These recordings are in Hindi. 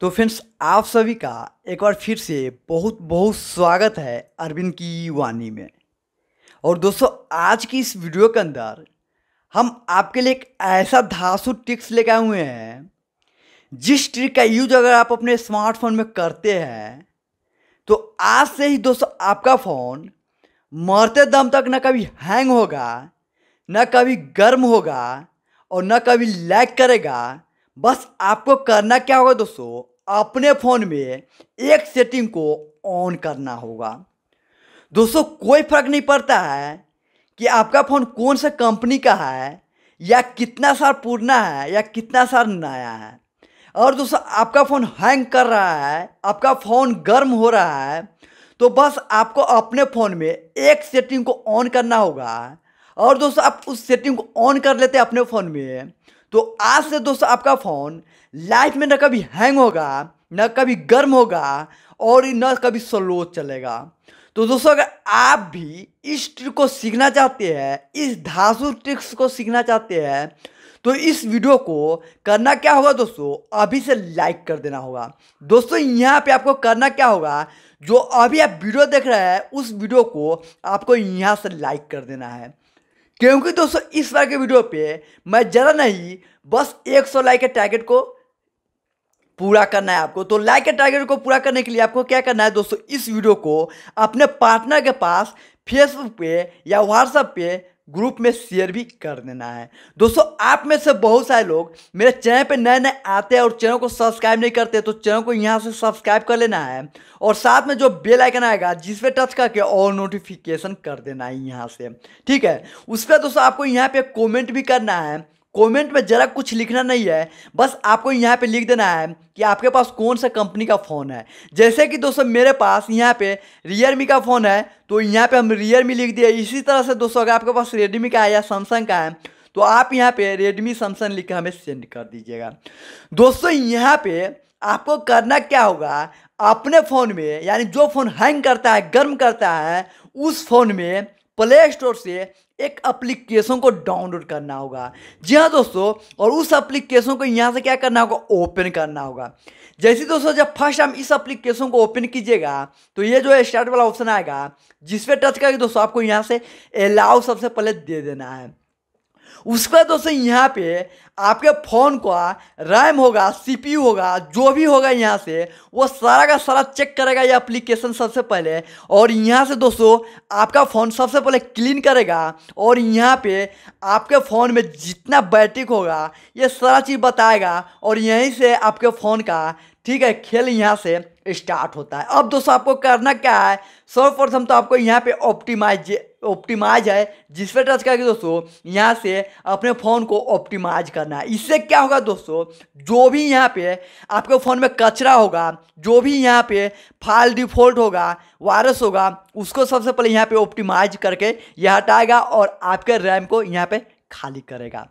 तो फ्रेंड्स आप सभी का एक बार फिर से बहुत बहुत स्वागत है अरविंद की वाणी में और दोस्तों आज की इस वीडियो के अंदर हम आपके लिए एक ऐसा धासु ट्रिक्स लेके आए हुए हैं जिस ट्रिक का यूज अगर आप अपने स्मार्टफोन में करते हैं तो आज से ही दोस्तों आपका फ़ोन मरते दम तक ना कभी हैंग होगा ना कभी गर्म होगा और ना कभी लैग करेगा बस आपको करना क्या होगा दोस्तों अपने फ़ोन में एक सेटिंग को ऑन करना होगा दोस्तों कोई फ़र्क नहीं पड़ता है कि आपका फ़ोन कौन सा कंपनी का है या कितना साल पुराना है या कितना साल नया है और दोस्तों आपका फ़ोन हैंग कर रहा है आपका फ़ोन गर्म हो रहा है तो बस आपको अपने फ़ोन में एक सेटिंग को ऑन करना होगा और दोस्तों आप उस सेटिंग को ऑन कर लेते हैं अपने फ़ोन में तो आज से दोस्तों आपका फ़ोन लाइफ में न कभी हैंग होगा न कभी गर्म होगा और न कभी स्लो चलेगा तो दोस्तों अगर आप भी इस ट्रिक को सीखना चाहते हैं इस धासु ट्रिक्स को सीखना चाहते हैं तो इस वीडियो को करना क्या होगा दोस्तों अभी से लाइक कर देना होगा दोस्तों यहाँ पे आपको करना क्या होगा जो अभी आप वीडियो देख रहे हैं उस वीडियो को आपको यहाँ से लाइक कर देना है क्योंकि दोस्तों इस बार के वीडियो पे मैं ज़्यादा नहीं बस 100 लाइक के टारगेट को पूरा करना है आपको तो लाइक के टारगेट को पूरा करने के लिए आपको क्या करना है दोस्तों इस वीडियो को अपने पार्टनर के पास फेसबुक पे या व्हाट्सएप पे ग्रुप में शेयर भी कर देना है दोस्तों आप में से बहुत सारे लोग मेरे चैनल पे नए नए आते हैं और चैनल को सब्सक्राइब नहीं करते तो चैनल को यहाँ से सब्सक्राइब कर लेना है और साथ में जो बेल आइकन आएगा जिस पे टच करके और नोटिफिकेशन कर देना है यहाँ से ठीक है उस पर दोस्तों आपको यहाँ पे कमेंट भी करना है कमेंट में ज़रा कुछ लिखना नहीं है बस आपको यहाँ पे लिख देना है कि आपके पास कौन सा कंपनी का फ़ोन है जैसे कि दोस्तों मेरे पास यहाँ पे रियलमी का फ़ोन है तो यहाँ पे हम रियलमी लिख दिए इसी तरह से दोस्तों अगर आपके पास रेडमी का है या सैमसंग का है तो आप यहाँ पे रेडमी सैमसंग लिख हमें सेंड कर दीजिएगा दोस्तों यहाँ पर आपको करना क्या होगा अपने फ़ोन में यानी जो फ़ोन हैंग करता है गर्म करता है उस फ़ोन में प्ले स्टोर से एक एप्लीकेशन को डाउनलोड करना होगा जी हाँ दोस्तों और उस एप्लीकेशन को यहाँ से क्या करना होगा ओपन करना होगा जैसे दोस्तों जब फर्स्ट टाइम इस एप्लीकेशन को ओपन कीजिएगा तो ये जो है स्टार्ट वाला ऑप्शन आएगा जिसपे टच करके दोस्तों आपको यहाँ से अलाउ सबसे पहले दे देना है उसका दोस्तों यहाँ पे आपके फ़ोन का रैम होगा सीपीयू होगा जो भी होगा यहाँ से वो सारा का सारा चेक करेगा ये एप्लीकेशन सबसे पहले और यहाँ से दोस्तों आपका फ़ोन सबसे पहले क्लीन करेगा और यहाँ पे आपके फ़ोन में जितना बैटरी होगा ये सारा चीज़ बताएगा और यहीं से आपके फ़ोन का ठीक है खेल यहाँ से स्टार्ट होता है अब दोस्तों आपको करना क्या है सर्वप्रथम तो आपको यहाँ पे ऑप्टिमाइज ऑप्टिमाइज है जिस पर टच करके दोस्तों यहाँ से अपने फ़ोन को ऑप्टिमाइज करना है इससे क्या होगा दोस्तों जो भी यहाँ पे आपके फ़ोन में कचरा होगा जो भी यहाँ पे फाल डिफॉल्ट होगा वायरस होगा उसको सबसे पहले यहाँ पे ऑप्टिमाइज करके यह हटाएगा और आपके रैम को यहाँ पे खाली करेगा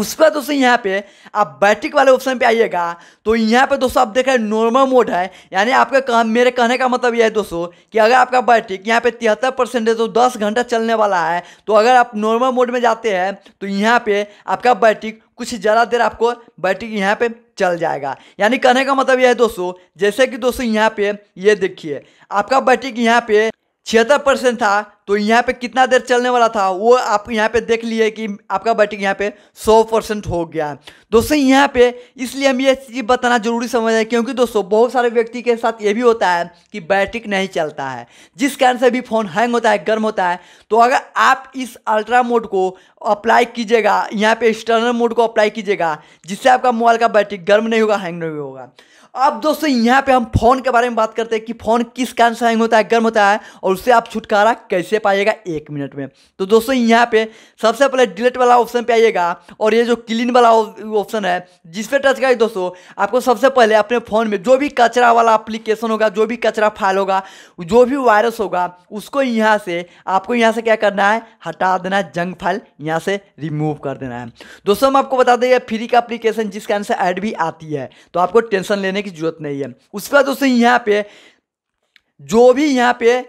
उसका दोस्तों यहाँ पे आप बैटिक वाले ऑप्शन पे आइएगा तो यहाँ पे दोस्तों आप देख रहे हैं नॉर्मल मोड है यानी आपका कह, मेरे कहने का मतलब यह है दोस्तों कि अगर आपका बैटिक यहाँ पे तिहत्तर परसेंट है तो दस घंटा चलने वाला है तो अगर आप नॉर्मल मोड में जाते हैं तो यहाँ पे आपका बैटिक कुछ ज़्यादा देर आपको बैटिक यहाँ पे चल जाएगा यानी कहने का मतलब यह है दोस्तों जैसे कि दोस्तों यहाँ पे ये देखिए आपका बैटिक यहाँ पे छिहत्तर परसेंट था तो यहाँ पे कितना देर चलने वाला था वो आप यहाँ पे देख लिए कि आपका बैटिंग यहाँ पे 100 परसेंट हो गया दोस्तों यहाँ पे इसलिए हम ये चीज़ बताना जरूरी समझ रहे क्योंकि दोस्तों बहुत सारे व्यक्ति के साथ ये भी होता है कि बैटिक नहीं चलता है जिस कारण से भी फ़ोन हैंग होता है गर्म होता है तो अगर आप इस अल्ट्रा मोड को अप्लाई कीजिएगा यहाँ पे एक्सटर्नल मोड को अप्लाई कीजिएगा जिससे आपका मोबाइल का बैटरी गर्म नहीं होगा हैंग नहीं होगा अब दोस्तों यहाँ पे हम फ़ोन के बारे में बात करते हैं कि फ़ोन किस कारण से हैंग होता है गर्म होता है और उससे आप छुटकारा कैसे सेप आएगा एक मिनट में तो दोस्तों यहाँ पे सबसे पहले डिलीट वाला ऑप्शन पे आइएगा और ये जो क्लीन वाला ऑप्शन है जिस पे टच करेंगे दोस्तों आपको सबसे पहले अपने फ़ोन में जो भी कचरा वाला अप्लीकेशन होगा जो भी कचरा फाइल होगा जो भी वायरस होगा उसको यहाँ से आपको यहाँ से क्या करना है हटा देना है जंग फाइल यहाँ से रिमूव कर देना है दोस्तों हम आपको बता दें फ्री का अप्लीकेशन जिस कारण से ऐड भी आती है तो आपको टेंशन लेने की जरूरत नहीं है उसके बाद दोस्तों यहाँ पे जो भी यहाँ पे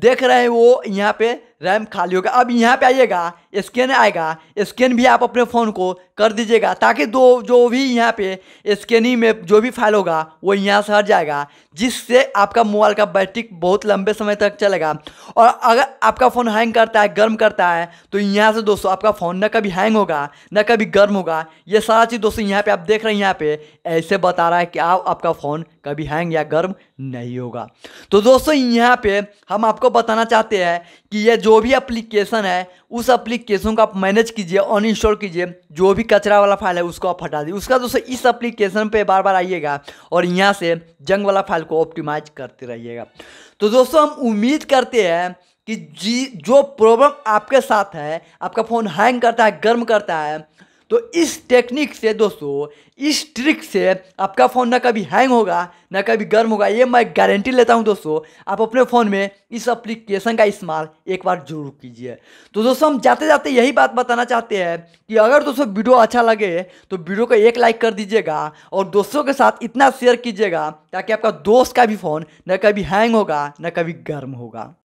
देख रहे हैं वो यहाँ पे रैम खाली होगा अब यहाँ पे आइएगा स्कैन आएगा स्कैन भी आप अपने फ़ोन को कर दीजिएगा ताकि दो जो भी यहाँ पे स्कैनिंग में जो भी फाइल होगा वो यहाँ से हट जाएगा जिससे आपका मोबाइल का बैटरी बहुत लंबे समय तक चलेगा और अगर आपका फ़ोन हैंग करता है गर्म करता है तो यहाँ से दोस्तों आपका फ़ोन ना कभी हैंग होगा ना कभी गर्म होगा ये सारा चीज़ दोस्तों यहाँ पर आप देख रहे हैं यहाँ पर ऐसे बता रहा है कि आप आपका फ़ोन कभी हैंग या गर्म नहीं होगा तो दोस्तों यहाँ पर हम आपको बताना चाहते हैं कि यह जो भी अप्लीकेशन है उस अप्ली केसों को आप मैनेज कीजिए अन इंस्टॉल कीजिए जो भी कचरा वाला फाइल है उसको आप हटा दीजिए उसका दोस्तों इस एप्लीकेशन पे बार बार आइएगा और यहाँ से जंग वाला फाइल को ऑप्टिमाइज करते रहिएगा तो दोस्तों हम उम्मीद करते हैं कि जी जो प्रॉब्लम आपके साथ है आपका फ़ोन हैंग करता है गर्म करता है तो इस टेक्निक से दोस्तों इस ट्रिक से आपका फ़ोन ना कभी हैंग होगा ना कभी गर्म होगा ये मैं गारंटी लेता हूँ दोस्तों आप अपने फ़ोन में इस एप्लीकेशन का इस्तेमाल एक बार जरूर कीजिए तो दोस्तों हम जाते जाते यही बात बताना चाहते हैं कि अगर दोस्तों वीडियो अच्छा लगे तो वीडियो को एक लाइक कर दीजिएगा और दोस्तों के साथ इतना शेयर कीजिएगा ताकि आपका दोस्त का भी फ़ोन न कभी हैंग होगा न कभी गर्म होगा